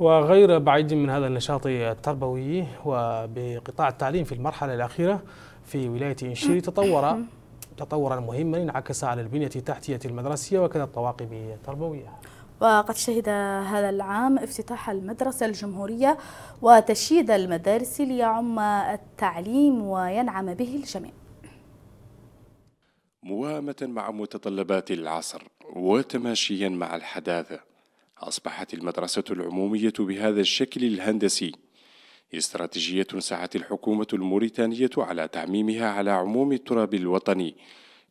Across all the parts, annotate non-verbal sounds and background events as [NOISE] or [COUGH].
وغير بعيد من هذا النشاط التربوي وبقطاع التعليم في المرحلة الأخيرة في ولاية إنشيري [COUGHS] تطور تطورا مهما انعكس على البنية التحتية المدرسية وكذا الطواقم التربوية وقد شهد هذا العام افتتاح المدرسة الجمهورية وتشييد المدارس ليعم التعليم وينعم به الجميع موامة مع متطلبات العصر وتماشيا مع الحداثة أصبحت المدرسة العمومية بهذا الشكل الهندسي استراتيجية سعت الحكومة الموريتانية على تعميمها على عموم التراب الوطني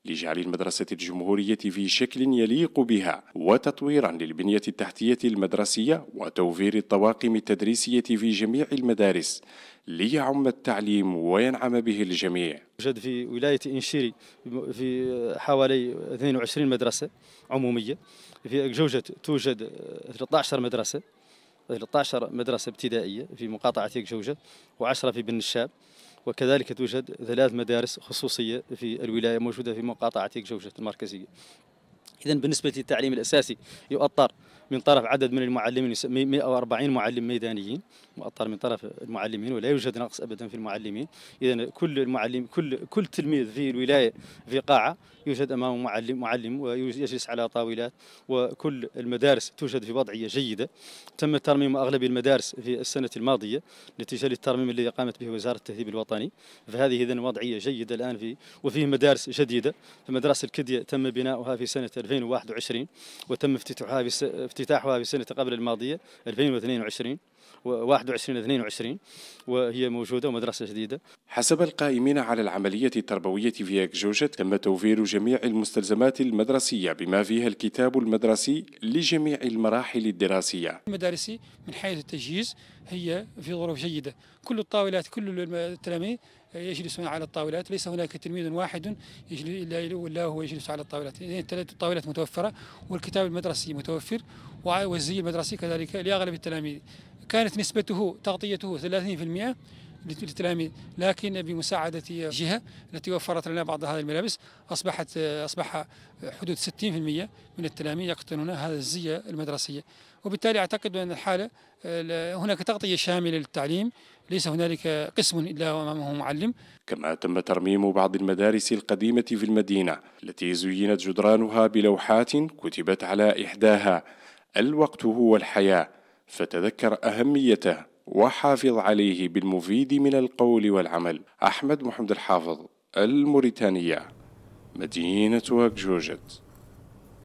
لجعل المدرسة الجمهورية في شكل يليق بها وتطويرا للبنية التحتية المدرسية وتوفير الطواقم التدريسية في جميع المدارس ليعم التعليم وينعم به الجميع يوجد في ولاية إنشيري في حوالي 22 مدرسة عمومية في جوجة توجد 13 مدرسة 13 مدرسة ابتدائية في مقاطعة جوجة و10 في بن الشاب وكذلك توجد ثلاث مدارس خصوصية في الولاية موجودة في مقاطعة جوجة المركزية إذا بالنسبة للتعليم الأساسي يؤطر من طرف عدد من المعلمين 140 معلم ميدانيين مؤطر من طرف المعلمين ولا يوجد نقص ابدا في المعلمين اذا كل المعلم كل كل تلميذ في الولايه في قاعه يوجد امامه معلم معلم ويجلس على طاولات وكل المدارس توجد في وضعيه جيده تم ترميم اغلب المدارس في السنه الماضيه نتيجه للترميم الذي قامت به وزاره التهذيب الوطني فهذه اذا وضعيه جيده الان في وفيه مدارس جديده فمدرسه الكديه تم بناؤها في سنه 2021 وتم افتتاحها افتتاحها في السنة قبل الماضية 2022 21 22 وهي موجوده ومدرسه جديده. حسب القائمين على العمليه التربويه في يكجوجه تم توفير جميع المستلزمات المدرسيه بما فيها الكتاب المدرسي لجميع المراحل الدراسيه. المدارس من حيث التجهيز هي في ظروف جيده، كل الطاولات كل التلاميذ يجلسون على الطاولات ليس هناك تلميذ واحد يجلس ولا هو يجلس على الطاولات يعني الطاولات متوفرة والكتاب المدرسي متوفر والزي المدرسي كذلك لأغلب التلاميذ كانت نسبته تغطيته 30% للتلاميذ لكن بمساعدة جهة التي وفرت لنا بعض هذه الملابس أصبحت أصبح حدود 60% من التلاميذ يقتنون هذا الزي المدرسية وبالتالي أعتقد أن الحالة هناك تغطية شاملة للتعليم ليس هنالك قسم إلا وأمامه معلم كما تم ترميم بعض المدارس القديمة في المدينة التي زينت جدرانها بلوحات كتبت على إحداها الوقت هو الحياة فتذكر أهميته وحافظ عليه بالمفيد من القول والعمل أحمد محمد الحافظ الموريتانية مدينة واكجوجت